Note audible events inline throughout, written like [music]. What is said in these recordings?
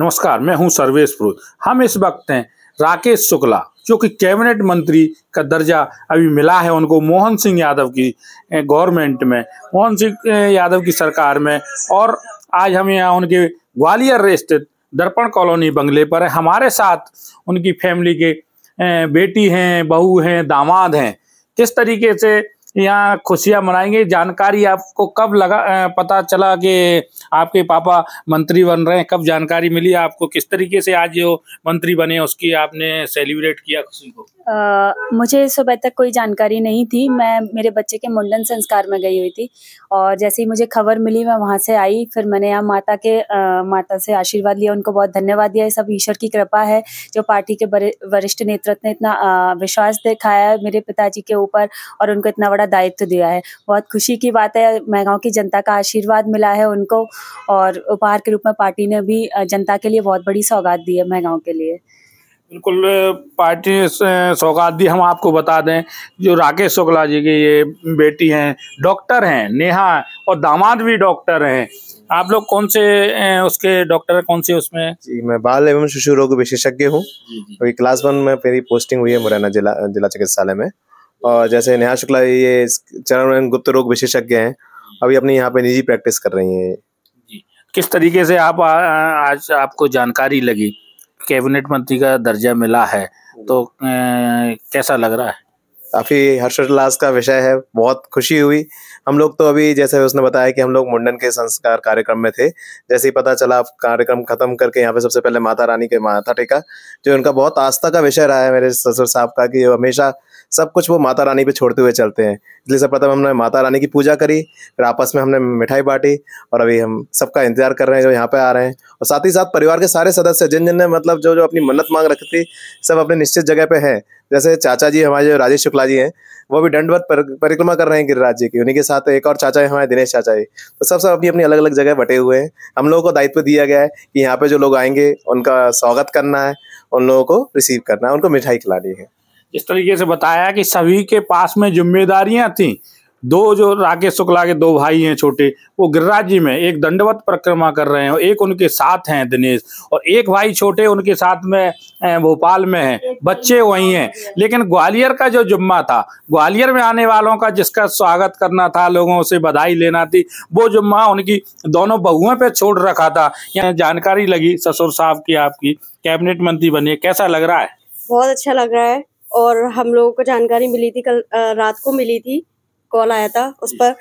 नमस्कार मैं हूं सर्वेश पुरोहित हम इस वक्त हैं राकेश शुक्ला जो कि कैबिनेट मंत्री का दर्जा अभी मिला है उनको मोहन सिंह यादव की गवर्नमेंट में मोहन सिंह यादव की सरकार में और आज हम यहाँ उनके ग्वालियर स्थित दर्पण कॉलोनी बंगले पर है हमारे साथ उनकी फैमिली के बेटी हैं बहू हैं दामाद हैं किस तरीके से यहाँ खुशियाँ मनाएंगे जानकारी आपको कब लगा पता चला कि आपके पापा मंत्री बन रहे हैं कब जानकारी मिली आपको किस तरीके से आज जो मंत्री बने उसकी आपने सेलिब्रेट किया खुशी को आ, मुझे सुबह तक कोई जानकारी नहीं थी मैं मेरे बच्चे के मुंडन संस्कार में गई हुई थी और जैसे ही मुझे खबर मिली मैं वहाँ से आई फिर मैंने यहाँ माता के आ, माता से आशीर्वाद लिया उनको बहुत धन्यवाद दिया सब ईश्वर की कृपा है जो पार्टी के वरिष्ठ नेतृत्व ने इतना आ, विश्वास दिखाया मेरे पिताजी के ऊपर और उनको इतना बड़ा बड़ा दायित्व दिया है बहुत खुशी की बात है महंगाओं की जनता का आशीर्वाद मिला है उनको और उपहार के रूप में पार्टी ने भी जनता के लिए बहुत बड़ी सौगात दी है महंगाओं के लिए बिल्कुल पार्टी सौगात दी हम आपको बता दें जो राकेश शुक्ला जी की ये बेटी हैं डॉक्टर हैं नेहा और दामाद भी डॉक्टर हैं आप लोग कौन से उसके डॉक्टर कौन से उसमें जी मैं बाल एवं शिशु रोग विशेषज्ञ हूँ क्लास वन में मेरी पोस्टिंग हुई है मुरैना जिला जिला चिकित्सालय में और जैसे नेहा शुक्ला ये चरण गुप्त रोग विशेषज्ञ हैं अभी अपने यहाँ पे निजी प्रैक्टिस कर रही हैं किस तरीके से आप आ, आज आपको जानकारी लगी कैबिनेट मंत्री का दर्जा मिला है तो ए, कैसा लग रहा है काफ़ी हर्षोल्लास का विषय है बहुत खुशी हुई हम लोग तो अभी जैसे उसने बताया कि हम लोग मुंडन के संस्कार कार्यक्रम में थे जैसे ही पता चला आप कार्यक्रम खत्म करके यहाँ पे सबसे पहले माता रानी के माथा टेका जो उनका बहुत आस्था का विषय रहा है मेरे ससुर साहब का कि हमेशा सब कुछ वो माता रानी पे छोड़ते हुए चलते हैं इसलिए सब प्रथम हमने माता रानी की पूजा करी फिर आपस में हमने मिठाई बांटी और अभी हम सबका इंतजार कर रहे हैं जो यहाँ पे आ रहे हैं और साथ ही साथ परिवार के सारे सदस्य जिन जिन ने मतलब जो जो अपनी मन्नत मांग रखी थी सब अपने निश्चित जगह पे हैं जैसे चाचा जी हमारे जो राजेश शुक्ला जी हैं वो भी दंडवत पर, परिक्रमा कर रहे हैं गिरिराज जी की उन्हीं के साथ एक और चाचा है हमारे दिनेश चाचा जी तो सब सब अपनी अपनी अलग अलग जगह बटे हुए हैं हम लोगों को दायित्व दिया गया है कि यहाँ पे जो लोग आएंगे उनका स्वागत करना है उन लोगों को रिसीव करना है उनको मिठाई खिलानी है इस तरीके से बताया कि सभी के पास में जिम्मेदारियां थी दो जो राकेश शुक्ला के दो भाई हैं छोटे वो गिरिराज जी में एक दंडवत परिक्रमा कर रहे हैं और एक उनके साथ हैं दिनेश और एक भाई छोटे उनके साथ में भोपाल में हैं बच्चे वहीं हैं लेकिन ग्वालियर का जो जुम्मा था ग्वालियर में आने वालों का जिसका स्वागत करना था लोगों से बधाई लेना थी वो जुम्मा उनकी दोनों बहुओं पर छोड़ रखा था यहाँ जानकारी लगी ससुर साहब की आपकी कैबिनेट मंत्री बनी कैसा लग रहा है बहुत अच्छा लग रहा है और हम लोगों को जानकारी मिली थी कल रात को मिली थी कॉल आया था उस पर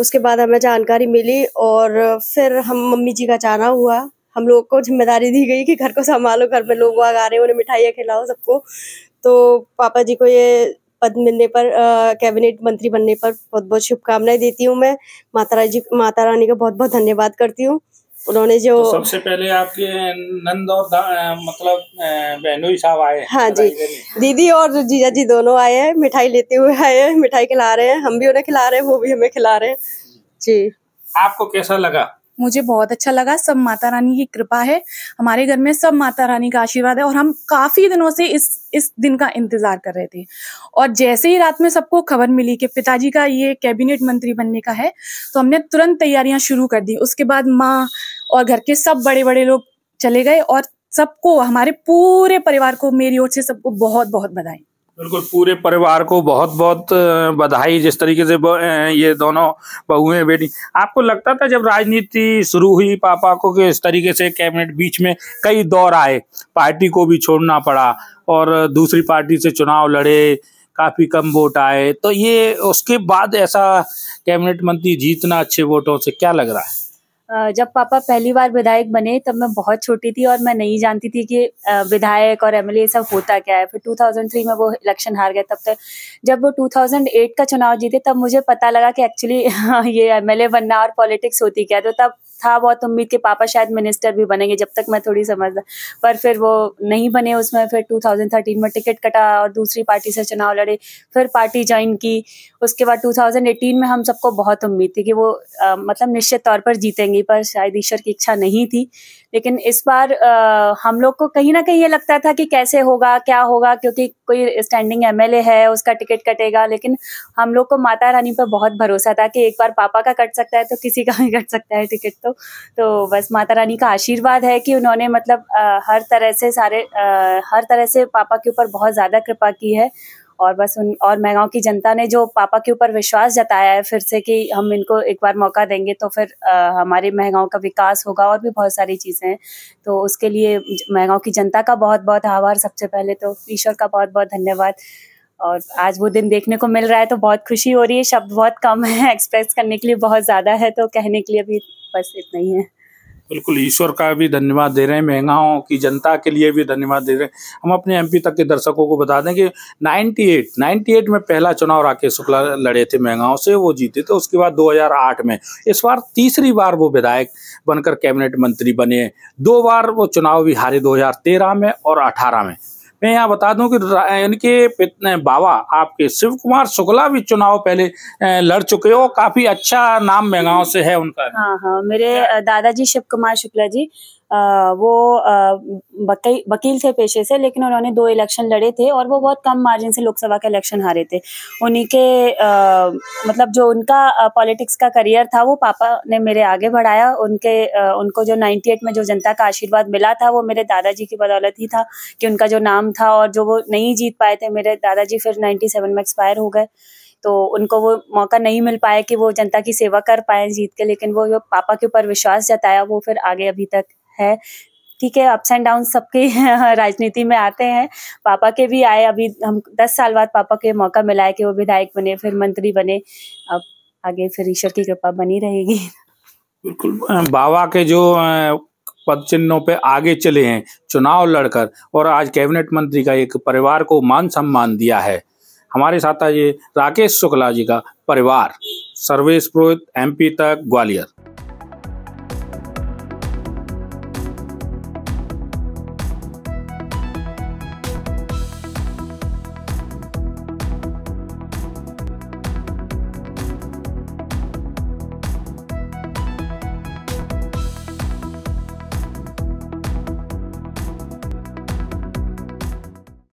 उसके बाद हमें जानकारी मिली और फिर हम मम्मी जी का जाना हुआ हम लोग को जिम्मेदारी दी गई कि घर को संभालो घर में लोग आ रहे हैं उन्हें मिठाइयाँ खिलाओ सबको तो पापा जी को ये पद मिलने पर कैबिनेट मंत्री बनने पर बहुत बहुत शुभकामनाएं देती हूँ मैं माता जी माता रानी का बहुत बहुत धन्यवाद करती हूँ उन्होंने जो तो सबसे पहले आपके नंद और मतलब बहनोई साहब आए हाँ जी दीदी और जीजा जी दोनों आए हैं मिठाई लेते हुए आए हैं मिठाई खिला रहे हैं हम भी उन्हें खिला रहे हैं वो भी हमें खिला रहे हैं जी आपको कैसा लगा मुझे बहुत अच्छा लगा सब माता रानी की कृपा है हमारे घर में सब माता रानी का आशीर्वाद है और हम काफी दिनों से इस इस दिन का इंतजार कर रहे थे और जैसे ही रात में सबको खबर मिली कि पिताजी का ये कैबिनेट मंत्री बनने का है तो हमने तुरंत तैयारियां शुरू कर दी उसके बाद माँ और घर के सब बड़े बड़े लोग चले गए और सबको हमारे पूरे परिवार को मेरी ओर से सबको बहुत बहुत बधाई बिल्कुल पूरे परिवार को बहुत बहुत बधाई जिस तरीके से ये दोनों बहुएं बेटी आपको लगता था जब राजनीति शुरू हुई पापा को कि इस तरीके से कैबिनेट बीच में कई दौर आए पार्टी को भी छोड़ना पड़ा और दूसरी पार्टी से चुनाव लड़े काफी कम वोट आए तो ये उसके बाद ऐसा कैबिनेट मंत्री जीतना अच्छे वोटों से क्या लग रहा है जब पापा पहली बार विधायक बने तब मैं बहुत छोटी थी और मैं नहीं जानती थी कि विधायक और एमएलए सब होता क्या है फिर 2003 में वो इलेक्शन हार गए तब तक जब वो 2008 का चुनाव जीते तब मुझे पता लगा कि एक्चुअली [laughs] ये एमएलए बनना और पॉलिटिक्स होती क्या है तो तब था बहुत उम्मीद के पापा शायद मिनिस्टर भी बनेंगे जब तक मैं थोड़ी समझदा पर फिर वो नहीं बने उसमें फिर 2013 में टिकट कटा और दूसरी पार्टी से चुनाव लड़े फिर पार्टी ज्वाइन की उसके बाद 2018 में हम सबको बहुत उम्मीद थी कि वो आ, मतलब निश्चित तौर पर जीतेंगी पर शायद ईश्वर की इच्छा नहीं थी लेकिन इस बार आ, हम लोग को कहीं ना कहीं ये लगता था कि कैसे होगा क्या होगा क्योंकि कोई स्टैंडिंग एमएलए है उसका टिकट कटेगा लेकिन हम लोग को माता रानी पर बहुत भरोसा था कि एक बार पापा का कट सकता है तो किसी का भी कट सकता है टिकट तो तो बस माता रानी का आशीर्वाद है कि उन्होंने मतलब आ, हर तरह से सारे आ, हर तरह से पापा के ऊपर बहुत ज़्यादा कृपा की है और बस उन और महगांव की जनता ने जो पापा के ऊपर विश्वास जताया है फिर से कि हम इनको एक बार मौका देंगे तो फिर हमारे महगांव का विकास होगा और भी बहुत सारी चीज़ें हैं तो उसके लिए महगांव की जनता का बहुत बहुत आभार सबसे पहले तो ईश्वर का बहुत बहुत धन्यवाद और आज वो दिन देखने को मिल रहा है तो बहुत खुशी हो रही है शब्द बहुत कम है एक्सप्रेस [laughs] करने के लिए बहुत ज़्यादा है तो कहने के लिए भी बस इतना ही है बिल्कुल ईश्वर का भी धन्यवाद दे रहे हैं महंगाओं की जनता के लिए भी धन्यवाद दे रहे हैं हम अपने एमपी तक के दर्शकों को बता दें कि 98 98 में पहला चुनाव राकेश शुक्ला लड़े थे महंगाओं से वो जीते थे उसके बाद 2008 में इस बार तीसरी बार वो विधायक बनकर कैबिनेट मंत्री बने दो बार वो चुनाव भी हारे दो में और अठारह में मैं यहाँ बता दूं कि इनके बाबा आपके शिव कुमार शुक्ला भी चुनाव पहले लड़ चुके हो काफी अच्छा नाम मेगा से है उनका हाँ हाँ मेरे दादाजी शिव कुमार शुक्ला जी आ, वो वकील वकील पेशे से लेकिन उन्होंने दो इलेक्शन लड़े थे और वो बहुत कम मार्जिन से लोकसभा का इलेक्शन हारे थे उन्हीं के आ, मतलब जो उनका पॉलिटिक्स का करियर था वो पापा ने मेरे आगे बढ़ाया उनके आ, उनको जो 98 में जो जनता का आशीर्वाद मिला था वो मेरे दादाजी की बदौलत ही था कि उनका जो नाम था और जो वो नहीं जीत पाए थे मेरे दादाजी फिर नाइन्टी में एक्सपायर हो गए तो उनको वो मौका नहीं मिल पाया कि वो जनता की सेवा कर पाए जीत के लेकिन वो जो पापा के ऊपर विश्वास जताया वो फिर आगे अभी तक है ठीक है अप्स एंड डाउन सबके [laughs] राजनीति में आते हैं पापा के भी आए अभी हम दस साल बाद पापा के मौका मिला है कि वो विधायक बने फिर मंत्री बने अब आगे फिर ईश्वर की कृपा बनी रहेगी बिल्कुल बाबा के जो पद चिन्हों पे आगे चले हैं चुनाव लड़कर और आज कैबिनेट मंत्री का एक परिवार को मान सम्मान दिया है हमारे साथ आज राकेश शुक्ला जी का परिवार सर्वेश पुरोहित एमपी तक ग्वालियर